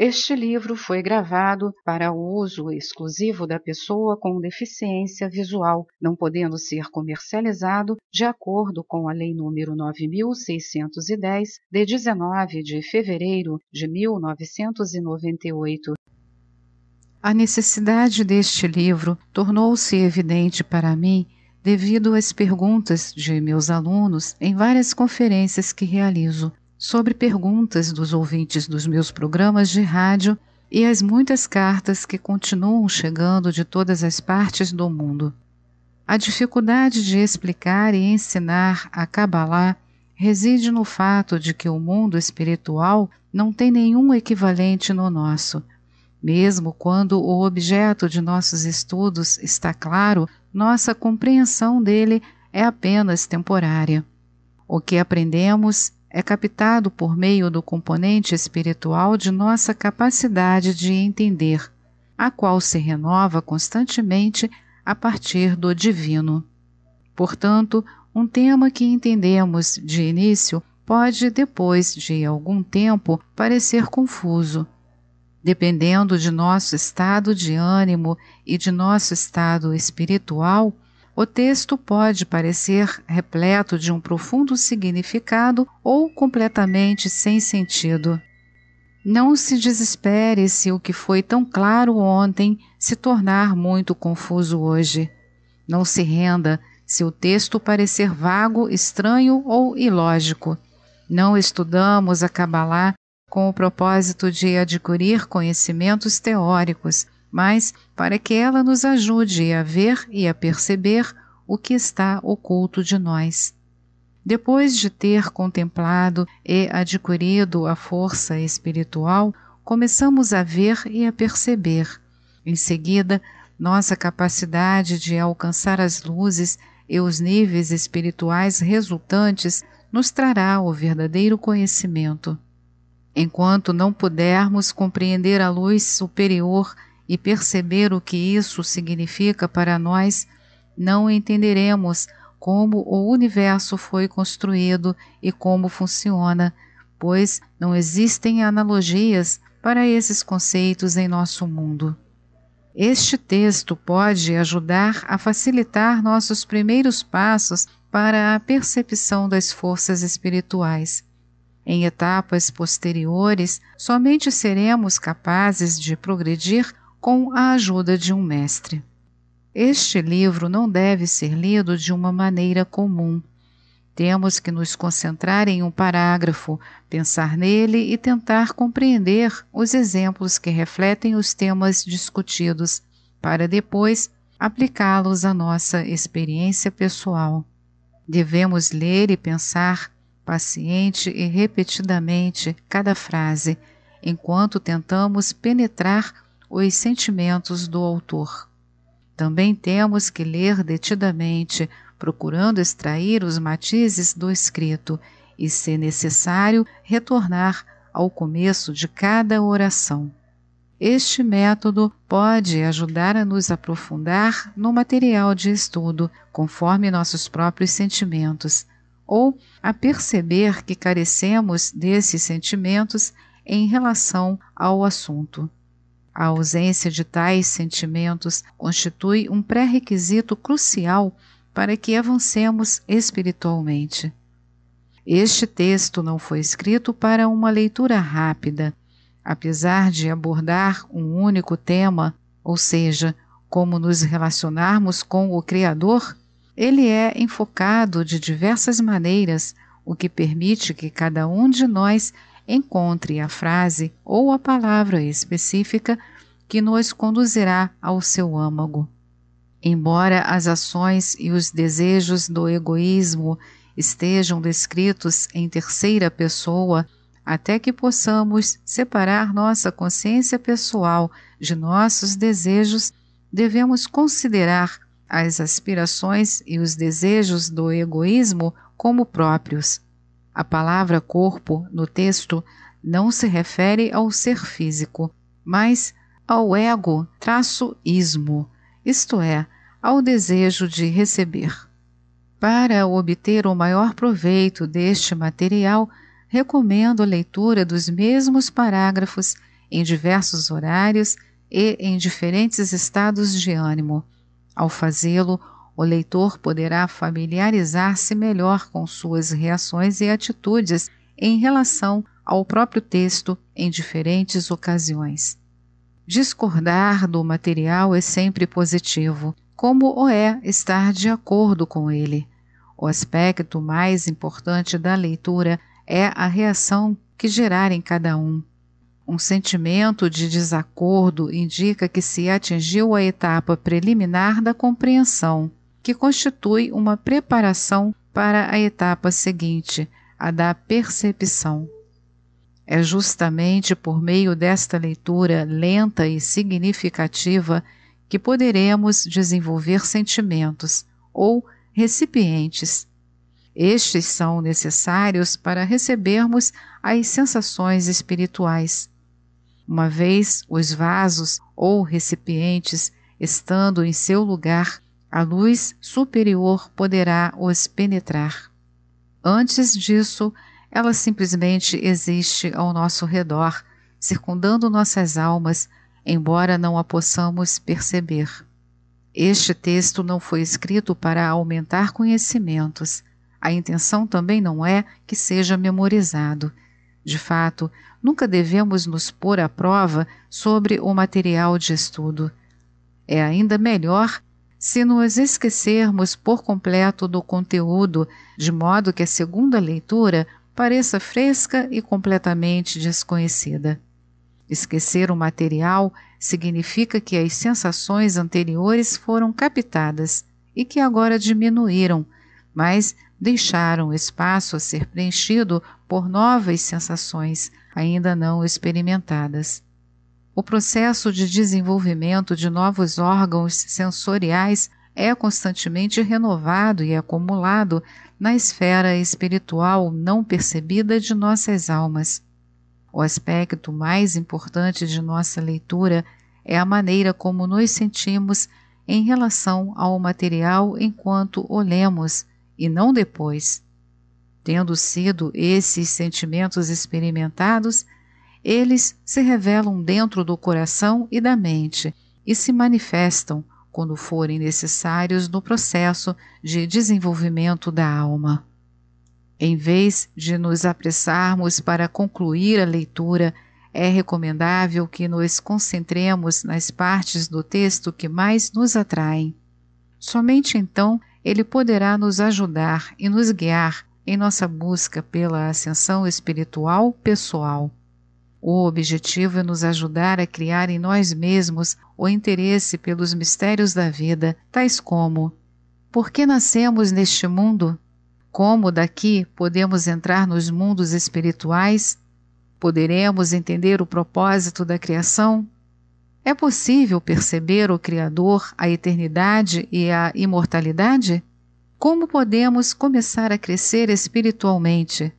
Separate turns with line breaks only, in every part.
Este livro foi gravado para uso exclusivo da pessoa com deficiência visual, não podendo ser comercializado de acordo com a Lei nº 9610 de 19 de fevereiro de 1998. A necessidade deste livro tornou-se evidente para mim devido às perguntas de meus alunos em várias conferências que realizo, sobre perguntas dos ouvintes dos meus programas de rádio e as muitas cartas que continuam chegando de todas as partes do mundo. A dificuldade de explicar e ensinar a Kabbalah reside no fato de que o mundo espiritual não tem nenhum equivalente no nosso. Mesmo quando o objeto de nossos estudos está claro, nossa compreensão dele é apenas temporária. O que aprendemos é captado por meio do componente espiritual de nossa capacidade de entender, a qual se renova constantemente a partir do divino. Portanto, um tema que entendemos de início pode, depois de algum tempo, parecer confuso. Dependendo de nosso estado de ânimo e de nosso estado espiritual, o texto pode parecer repleto de um profundo significado ou completamente sem sentido. Não se desespere se o que foi tão claro ontem se tornar muito confuso hoje. Não se renda se o texto parecer vago, estranho ou ilógico. Não estudamos a Kabbalah com o propósito de adquirir conhecimentos teóricos mas para que ela nos ajude a ver e a perceber o que está oculto de nós. Depois de ter contemplado e adquirido a força espiritual, começamos a ver e a perceber. Em seguida, nossa capacidade de alcançar as luzes e os níveis espirituais resultantes nos trará o verdadeiro conhecimento. Enquanto não pudermos compreender a luz superior e perceber o que isso significa para nós, não entenderemos como o universo foi construído e como funciona, pois não existem analogias para esses conceitos em nosso mundo. Este texto pode ajudar a facilitar nossos primeiros passos para a percepção das forças espirituais. Em etapas posteriores, somente seremos capazes de progredir com a ajuda de um mestre. Este livro não deve ser lido de uma maneira comum. Temos que nos concentrar em um parágrafo, pensar nele e tentar compreender os exemplos que refletem os temas discutidos, para depois aplicá-los à nossa experiência pessoal. Devemos ler e pensar paciente e repetidamente cada frase, enquanto tentamos penetrar os sentimentos do autor. Também temos que ler detidamente, procurando extrair os matizes do escrito e, se necessário, retornar ao começo de cada oração. Este método pode ajudar a nos aprofundar no material de estudo, conforme nossos próprios sentimentos, ou a perceber que carecemos desses sentimentos em relação ao assunto. A ausência de tais sentimentos constitui um pré-requisito crucial para que avancemos espiritualmente. Este texto não foi escrito para uma leitura rápida, apesar de abordar um único tema, ou seja, como nos relacionarmos com o Criador, ele é enfocado de diversas maneiras, o que permite que cada um de nós encontre a frase ou a palavra específica que nos conduzirá ao seu âmago. Embora as ações e os desejos do egoísmo estejam descritos em terceira pessoa, até que possamos separar nossa consciência pessoal de nossos desejos, devemos considerar as aspirações e os desejos do egoísmo como próprios. A palavra corpo, no texto, não se refere ao ser físico, mas ao ego traço ismo, isto é, ao desejo de receber. Para obter o maior proveito deste material, recomendo a leitura dos mesmos parágrafos em diversos horários e em diferentes estados de ânimo. Ao fazê-lo, o leitor poderá familiarizar-se melhor com suas reações e atitudes em relação ao próprio texto em diferentes ocasiões. Discordar do material é sempre positivo, como o é estar de acordo com ele. O aspecto mais importante da leitura é a reação que gerar em cada um. Um sentimento de desacordo indica que se atingiu a etapa preliminar da compreensão que constitui uma preparação para a etapa seguinte, a da percepção. É justamente por meio desta leitura lenta e significativa que poderemos desenvolver sentimentos ou recipientes. Estes são necessários para recebermos as sensações espirituais. Uma vez os vasos ou recipientes estando em seu lugar, a luz superior poderá os penetrar. Antes disso, ela simplesmente existe ao nosso redor, circundando nossas almas, embora não a possamos perceber. Este texto não foi escrito para aumentar conhecimentos. A intenção também não é que seja memorizado. De fato, nunca devemos nos pôr à prova sobre o material de estudo. É ainda melhor se nos esquecermos por completo do conteúdo, de modo que a segunda leitura pareça fresca e completamente desconhecida. Esquecer o material significa que as sensações anteriores foram captadas e que agora diminuíram, mas deixaram espaço a ser preenchido por novas sensações ainda não experimentadas. O processo de desenvolvimento de novos órgãos sensoriais é constantemente renovado e acumulado na esfera espiritual não percebida de nossas almas. O aspecto mais importante de nossa leitura é a maneira como nos sentimos em relação ao material enquanto o lemos e não depois. Tendo sido esses sentimentos experimentados, eles se revelam dentro do coração e da mente e se manifestam quando forem necessários no processo de desenvolvimento da alma. Em vez de nos apressarmos para concluir a leitura, é recomendável que nos concentremos nas partes do texto que mais nos atraem. Somente então ele poderá nos ajudar e nos guiar em nossa busca pela ascensão espiritual pessoal. O objetivo é nos ajudar a criar em nós mesmos o interesse pelos mistérios da vida, tais como: por que nascemos neste mundo? Como daqui podemos entrar nos mundos espirituais? Poderemos entender o propósito da criação? É possível perceber o Criador, a eternidade e a imortalidade? Como podemos começar a crescer espiritualmente?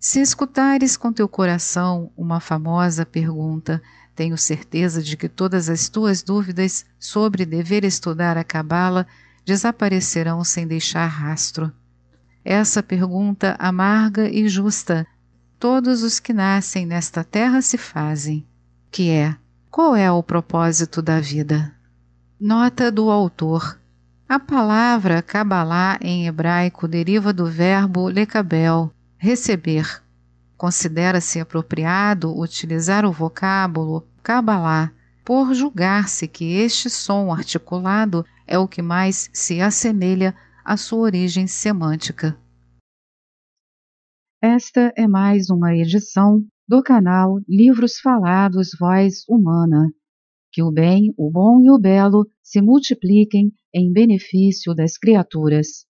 Se escutares com teu coração uma famosa pergunta, tenho certeza de que todas as tuas dúvidas sobre dever estudar a Cabala desaparecerão sem deixar rastro. Essa pergunta amarga e justa, todos os que nascem nesta terra se fazem, que é: qual é o propósito da vida? Nota do autor. A palavra Kabbalah em hebraico deriva do verbo lekabel, receber. Considera-se apropriado utilizar o vocábulo Kabbalah por julgar-se que este som articulado é o que mais se assemelha à sua origem semântica. Esta é mais uma edição do canal Livros Falados Voz Humana. Que o bem, o bom e o belo se multipliquem em benefício das criaturas.